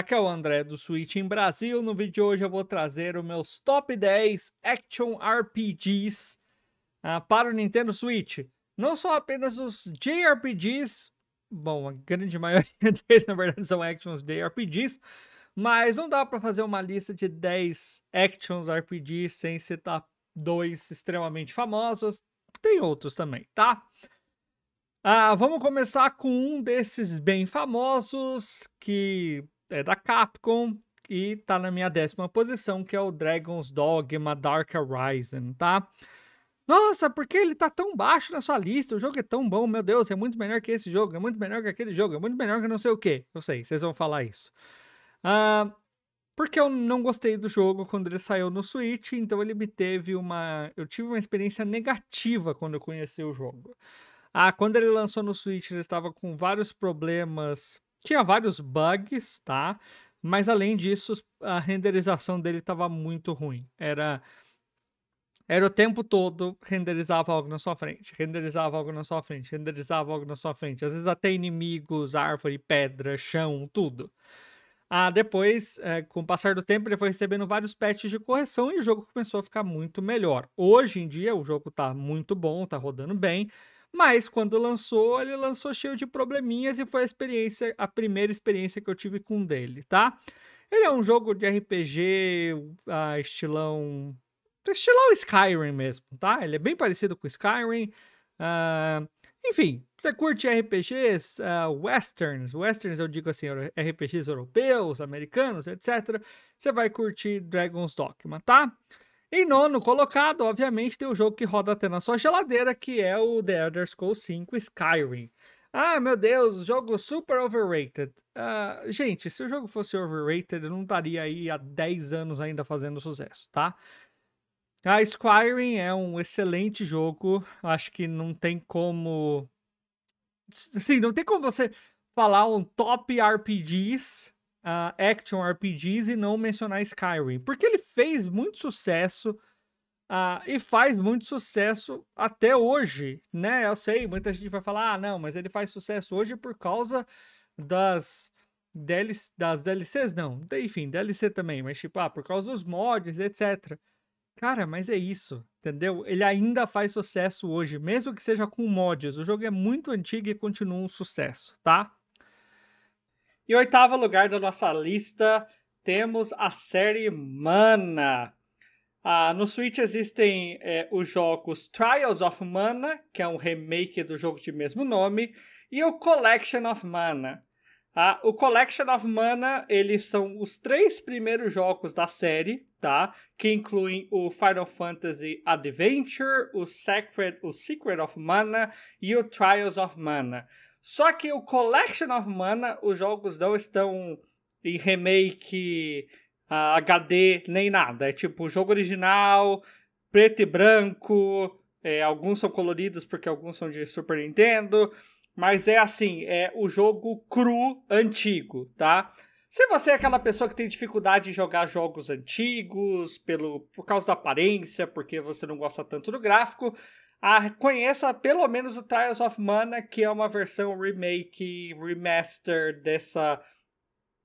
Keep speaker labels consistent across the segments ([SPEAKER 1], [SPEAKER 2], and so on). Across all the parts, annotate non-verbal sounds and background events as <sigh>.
[SPEAKER 1] Aqui é o André do Switch em Brasil. No vídeo de hoje eu vou trazer os meus top 10 action RPGs uh, ah, para o Nintendo Switch. Não só apenas os JRPGs, bom, a grande <laughs> maioria deles na verdade são actions JRPGs, mas não dá para fazer uma lista de 10 actions RPGs sem citar dois extremamente famosos. Tem outros também, tá? Ah, vamos começar com um desses bem famosos que é da Capcom e tá na minha décima posição, que é o Dragon's Dogma Dark Horizon, tá? Nossa, por que ele tá tão baixo na sua lista? O jogo é tão bom, meu Deus, é muito melhor que esse jogo, é muito melhor que aquele jogo, é muito melhor que não sei o que. Eu sei, vocês vão falar isso. Uh, porque eu não gostei do jogo quando ele saiu no Switch, então ele me teve uma. Eu tive uma experiência negativa quando eu conheci o jogo. Ah, quando ele lançou no Switch, ele estava com vários problemas tinha vários bugs, tá? Mas além disso, a renderização dele estava muito ruim. Era era o tempo todo renderizava algo na sua frente, renderizava algo na sua frente, renderizava algo na sua frente. Às vezes até inimigos, árvore, pedra, chão, tudo. Ah, depois, é, com o passar do tempo, ele foi recebendo vários patches de correção e o jogo começou a ficar muito melhor. Hoje em dia, o jogo tá muito bom, tá rodando bem, mas quando lançou, ele lançou cheio de probleminhas e foi a experiência, a primeira experiência que eu tive com dele, tá? Ele é um jogo de RPG uh, estilão. Estilão Skyrim mesmo, tá? Ele é bem parecido com Skyrim. Uh, enfim, você curte RPGs, uh, ah, westerns, westerns eu digo assim, RPGs europeus, americanos, etc. Você vai curtir Dragon's Dogma, tá? Em nono colocado, obviamente, tem o jogo que roda até na sua geladeira, que é o The Elder Scrolls 5 Skyrim. Ah, meu Deus, jogo super overrated. Uh, gente, se o jogo fosse overrated, eu não estaria aí há 10 anos ainda fazendo sucesso, tá? A Skyrim é um excelente jogo. Acho que não tem como. Sim, não tem como você falar um top RPGs uh, action RPGs e não mencionar Skyrim. Porque ele fez muito sucesso uh, e faz muito sucesso até hoje, né? Eu sei, muita gente vai falar, ah, não, mas ele faz sucesso hoje por causa das, DLC, das DLCs, não. Enfim, DLC também, mas tipo, ah, por causa dos mods, etc. Cara, mas é isso, entendeu? Ele ainda faz sucesso hoje, mesmo que seja com mods. O jogo é muito antigo e continua um sucesso, tá? E oitavo lugar da nossa lista, temos a série Mana. Ah, no Switch existem é, os jogos Trials of Mana, que é um remake do jogo de mesmo nome, e o Collection of Mana. Ah, o Collection of Mana, eles são os três primeiros jogos da série, tá? Que incluem o Final Fantasy Adventure, o Secret, o Secret of Mana e o Trials of Mana. Só que o Collection of Mana, os jogos não estão em remake uh, ah, HD nem nada. É tipo o jogo original, preto e branco. É, alguns são coloridos porque alguns são de Super Nintendo. Mas é assim, é o jogo cru antigo, tá? Se você é aquela pessoa que tem dificuldade em jogar jogos antigos pelo, por causa da aparência, porque você não gosta tanto do gráfico, ah, conheça pelo menos o Trials of Mana, que é uma versão remake, remaster dessa,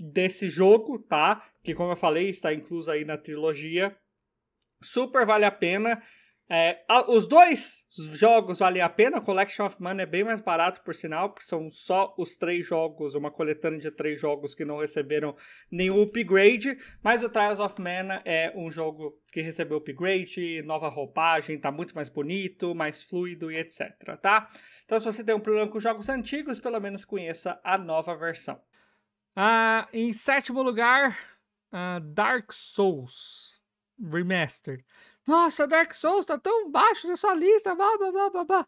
[SPEAKER 1] desse jogo, tá? Que, como eu falei, está incluso aí na trilogia. Super vale a pena. É, os dois jogos valem a pena, Collection of Mana é bem mais barato, por sinal, porque são só os três jogos, uma coletânea de três jogos que não receberam nenhum upgrade, mas o Trials of Mana é um jogo que recebeu upgrade, nova roupagem, tá muito mais bonito, mais fluido e etc, tá? Então se você tem um problema com jogos antigos, pelo menos conheça a nova versão. Ah, em sétimo lugar, uh, Dark Souls Remastered. Nossa, Dark Souls tá tão baixo na sua lista, blá blá blá blá blá.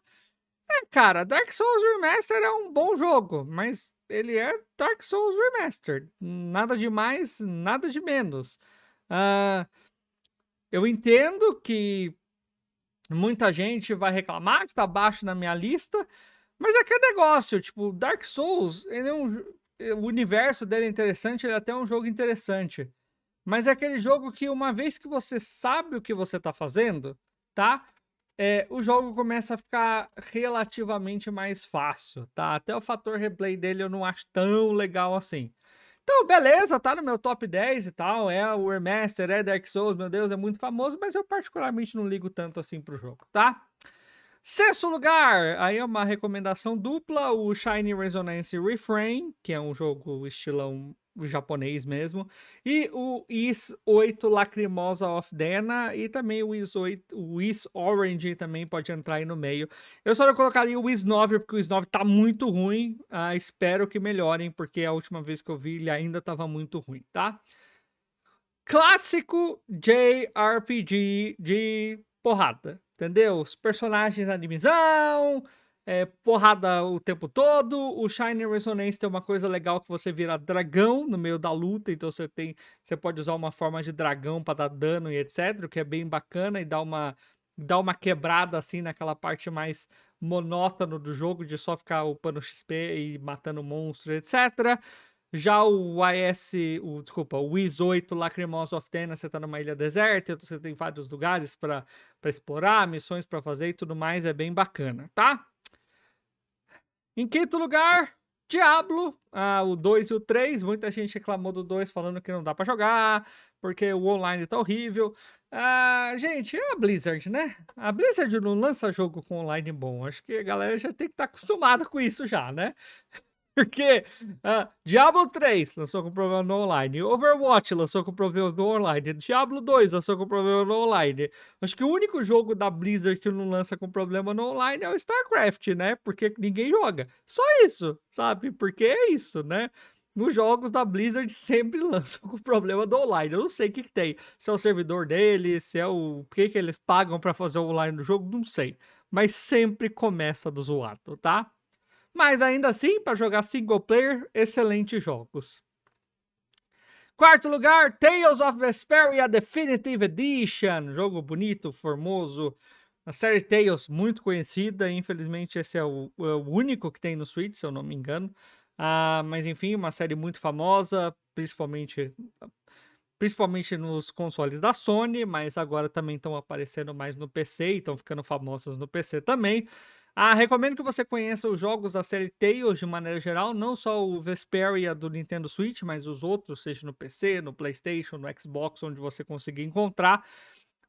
[SPEAKER 1] É, cara, Dark Souls Remastered é um bom jogo, mas ele é Dark Souls Remastered. Nada de mais, nada de menos. Uh, eu entendo que muita gente vai reclamar que tá baixo na minha lista, mas é que é negócio, tipo, Dark Souls, ele é um, o universo dele é interessante, ele é até um jogo interessante. Mas é aquele jogo que, uma vez que você sabe o que você tá fazendo, tá? É, o jogo começa a ficar relativamente mais fácil, tá? Até o fator replay dele eu não acho tão legal assim. Então, beleza, tá no meu top 10 e tal. É o Master, é Dark Souls, meu Deus, é muito famoso, mas eu particularmente não ligo tanto assim pro jogo, tá? Sexto lugar, aí é uma recomendação dupla, o Shiny Resonance Refrain, que é um jogo estilão o japonês mesmo. E o Is 8 Lacrimosa of Dena e também o Is 8, o Is Orange também pode entrar aí no meio. Eu só não colocaria o Is 9 porque o Is 9 tá muito ruim. Ah, espero que melhorem porque a última vez que eu vi ele ainda tava muito ruim, tá? Clássico JRPG de porrada, entendeu? Os personagens na divisão, é, porrada o tempo todo. O Shining Resonance tem uma coisa legal que você vira dragão no meio da luta, então você tem, você pode usar uma forma de dragão para dar dano e etc, o que é bem bacana e dá uma dá uma quebrada assim naquela parte mais monótona do jogo de só ficar upando XP e matando monstro, etc. Já o AS, o, desculpa, o Wiz 8 Lacrimosa of Tena, você tá numa ilha deserta, você tem vários lugares para explorar, missões para fazer e tudo mais, é bem bacana, tá? Em quinto lugar, Diablo, ah, o 2 e o 3. Muita gente reclamou do 2 falando que não dá para jogar, porque o online tá horrível. Ah, gente, é a Blizzard, né? A Blizzard não lança jogo com online bom. Acho que a galera já tem que estar tá acostumada com isso já, né? <laughs> <laughs> Porque uh, Diablo 3 lançou com problema no online, Overwatch lançou com problema no online, Diablo 2 lançou com problema no online. Acho que o único jogo da Blizzard que não lança com problema no online é o StarCraft, né? Porque ninguém joga. Só isso, sabe? Porque é isso, né? Nos jogos da Blizzard <laughs> sempre lançam com problema do online. Eu não sei o que, que tem. Se é o servidor deles, se é o, o que, que eles pagam para fazer o online no jogo, não sei. Mas sempre começa do zoado, tá? mas ainda assim, para jogar single player, excelentes jogos. Quarto lugar, Tales of Vesperia Definitive Edition. Jogo bonito, formoso. A série Tales, muito conhecida. Infelizmente, esse é o, é o único que tem no Switch, se eu não me engano. Ah, mas enfim, uma série muito famosa, principalmente, principalmente nos consoles da Sony, mas agora também estão aparecendo mais no PC e estão ficando famosas no PC também. Ah, recomendo que você conheça os jogos da série Tales de maneira geral, não só o Vesperia do Nintendo Switch, mas os outros, seja no PC, no PlayStation, no Xbox, onde você conseguir encontrar.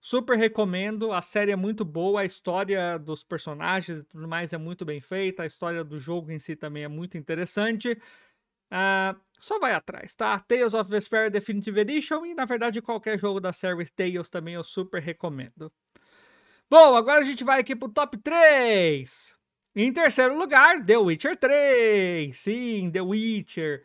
[SPEAKER 1] Super recomendo, a série é muito boa, a história dos personagens e tudo mais é muito bem feita, a história do jogo em si também é muito interessante. Uh, só vai atrás, tá? Tales of Vesperia Definitive Edition e, na verdade, qualquer jogo da série Tales também eu super recomendo. Bom, agora a gente vai aqui pro top 3. Em terceiro lugar, The Witcher 3. Sim, The Witcher.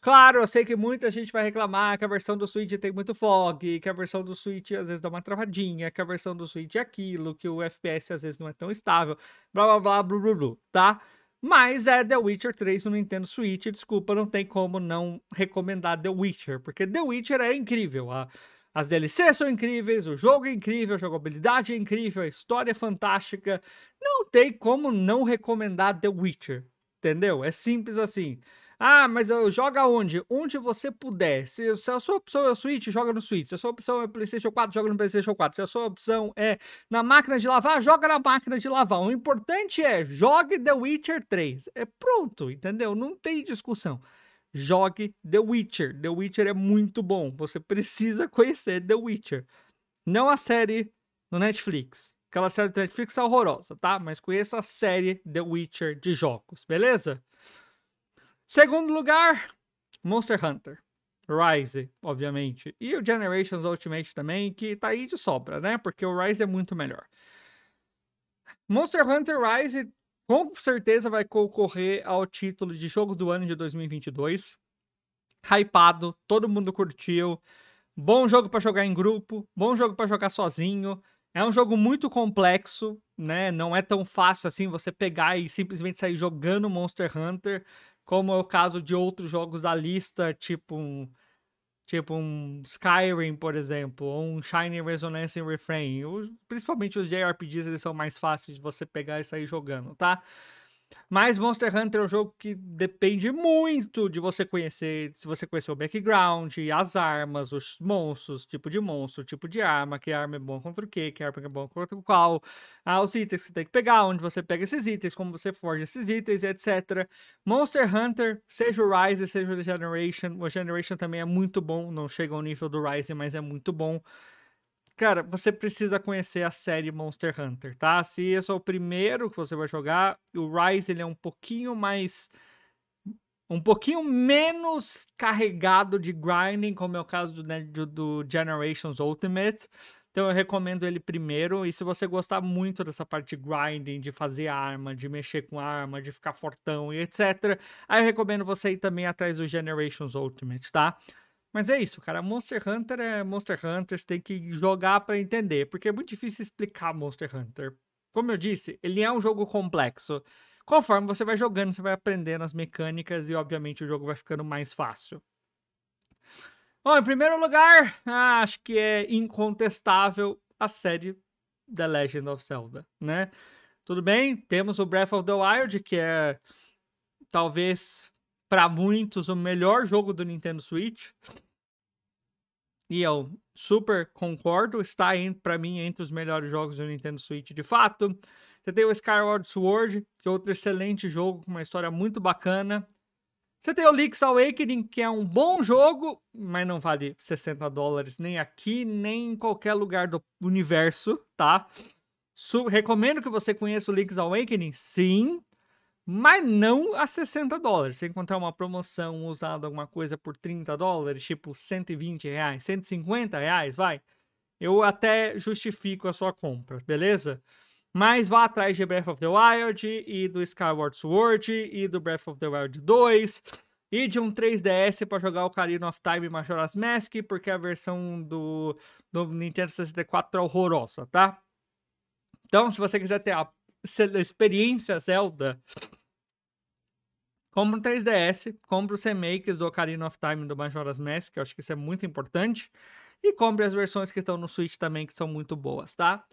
[SPEAKER 1] Claro, eu sei que muita gente vai reclamar que a versão do Switch tem muito fog, que a versão do Switch às vezes dá uma travadinha, que a versão do Switch é aquilo, que o FPS às vezes não é tão estável, blá blá blá, blá blá blá, tá? Mas é The Witcher 3 no Nintendo Switch, desculpa, não tem como não recomendar The Witcher, porque The Witcher é incrível. A, as DLCs são incríveis, o jogo é incrível, a jogabilidade é incrível, a história é fantástica. Não tem como não recomendar The Witcher, entendeu? É simples assim. Ah, mas eu joga onde? Onde você puder. Se, se, a sua opção é o Switch, joga no Switch. Se a sua opção é PlayStation 4, joga no PlayStation 4. Se a sua opção é na máquina de lavar, joga na máquina de lavar. O importante é jogue The Witcher 3. É pronto, entendeu? Não tem discussão jogue The Witcher. The Witcher é muito bom. Você precisa conhecer The Witcher. Não a série no Netflix. Aquela série do Netflix é horrorosa, tá? Mas conheça a série The Witcher de jogos, beleza? Segundo lugar, Monster Hunter. Rise, obviamente. E o Generations Ultimate também, que tá aí de sobra, né? Porque o Rise é muito melhor. Monster Hunter Rise com certeza vai concorrer ao título de jogo do ano de 2022. Hypado, todo mundo curtiu. Bom jogo para jogar em grupo, bom jogo para jogar sozinho. É um jogo muito complexo, né? Não é tão fácil assim você pegar e simplesmente sair jogando Monster Hunter, como é o caso de outros jogos da lista, tipo um Tipo um Skyrim, por exemplo, ou um Shining Resonance Refrain. Principalmente os JRPGs, eles são mais fáceis de você pegar e sair jogando, tá? Mas Monster Hunter é um jogo que depende muito de você conhecer, se você conhecer o background, as armas, os monstros, tipo de monstro, tipo de arma, que arma é bom contra o que, que arma é bom contra o qual, ah, os itens que você tem que pegar, onde você pega esses itens, como você forja esses itens, etc. Monster Hunter, seja o Rise, seja o Generation, o Generation também é muito bom, não chega ao nível do Rise, mas é muito bom cara, você precisa conhecer a série Monster Hunter, tá? Se esse é o primeiro que você vai jogar, o Rise ele é um pouquinho mais um pouquinho menos carregado de grinding, como é o caso do, né, do, do, Generations Ultimate. Então eu recomendo ele primeiro. E se você gostar muito dessa parte de grinding, de fazer arma, de mexer com arma, de ficar fortão e etc., aí eu recomendo você ir também atrás do Generations Ultimate, tá? Mas é isso, cara. Monster Hunter é Monster Hunter, você tem que jogar para entender, porque é muito difícil explicar Monster Hunter. Como eu disse, ele é um jogo complexo. Conforme você vai jogando, você vai aprendendo as mecânicas e, obviamente, o jogo vai ficando mais fácil. Bom, em primeiro lugar, acho que é incontestável a série The Legend of Zelda, né? Tudo bem, temos o Breath of the Wild, que é talvez para muitos, o melhor jogo do Nintendo Switch. E eu super concordo, está para mim entre os melhores jogos do Nintendo Switch de fato. Você tem o Skyward Sword, que é outro excelente jogo com uma história muito bacana. Você tem o Link's Awakening, que é um bom jogo, mas não vale 60 dólares nem aqui, nem em qualquer lugar do universo, tá? Su recomendo que você conheça o Link's Awakening, sim, mas não a 60 dólares. Se encontrar uma promoção usada, alguma coisa por 30 dólares, tipo 120 reais, 150 reais, vai. Eu até justifico a sua compra, beleza? Mas vá atrás de Breath of the Wild e do Skyward Sword e do Breath of the Wild 2 e de um 3DS para jogar o Carino of Time Majora's Mask, porque a versão do, do Nintendo 64 é horrorosa, tá? Então, se você quiser ter a experiência Zelda. Compra um 3DS, compra os remakes do Ocarina of Time do Majora's Mask, que eu acho que isso é muito importante. E compre as versões que estão no Switch também, que são muito boas, tá?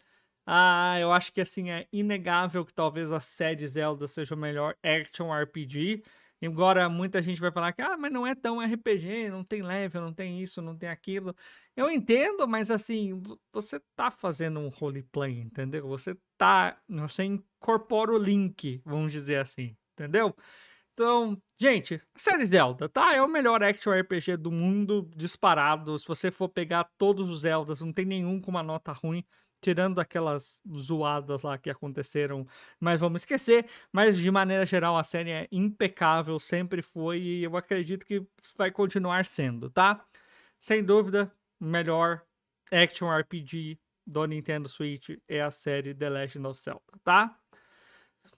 [SPEAKER 1] Ah, eu acho que assim é inegável que talvez a série Zelda seja o melhor action RPG. Embora muita gente vai falar que, ah, mas não é tão RPG, não tem level, não tem isso, não tem aquilo. Eu entendo, mas assim, você tá fazendo um roleplay, entendeu? Você tá, você incorpora o link, vamos dizer assim, entendeu? Então, gente, a série Zelda, tá? É o melhor action RPG do mundo, disparado. Se você for pegar todos os Zeldas, não tem nenhum com uma nota ruim, tirando aquelas zoadas lá que aconteceram, mas vamos esquecer. Mas de maneira geral, a série é impecável, sempre foi e eu acredito que vai continuar sendo, tá? Sem dúvida, melhor action RPG do Nintendo Switch é a série The Legend of Zelda, tá?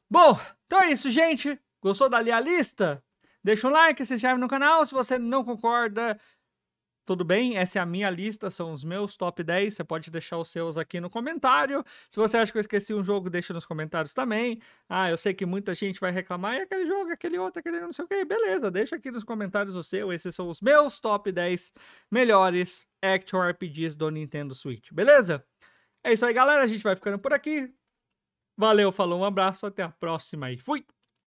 [SPEAKER 1] Bom, então é isso, gente. Gostou da a lista? Deixa um like, se inscreve no canal. Se você não concorda, tudo bem, essa é a minha lista, são os meus top 10. Você pode deixar os seus aqui no comentário. Se você acha que eu esqueci um jogo, deixa nos comentários também. Ah, eu sei que muita gente vai reclamar, e aquele jogo, aquele outro, aquele não sei o que. Beleza, deixa aqui nos comentários o seu. Esses são os meus top 10 melhores Action RPGs do Nintendo Switch, beleza? É isso aí, galera. A gente vai ficando por aqui. Valeu, falou, um abraço, até a próxima e fui!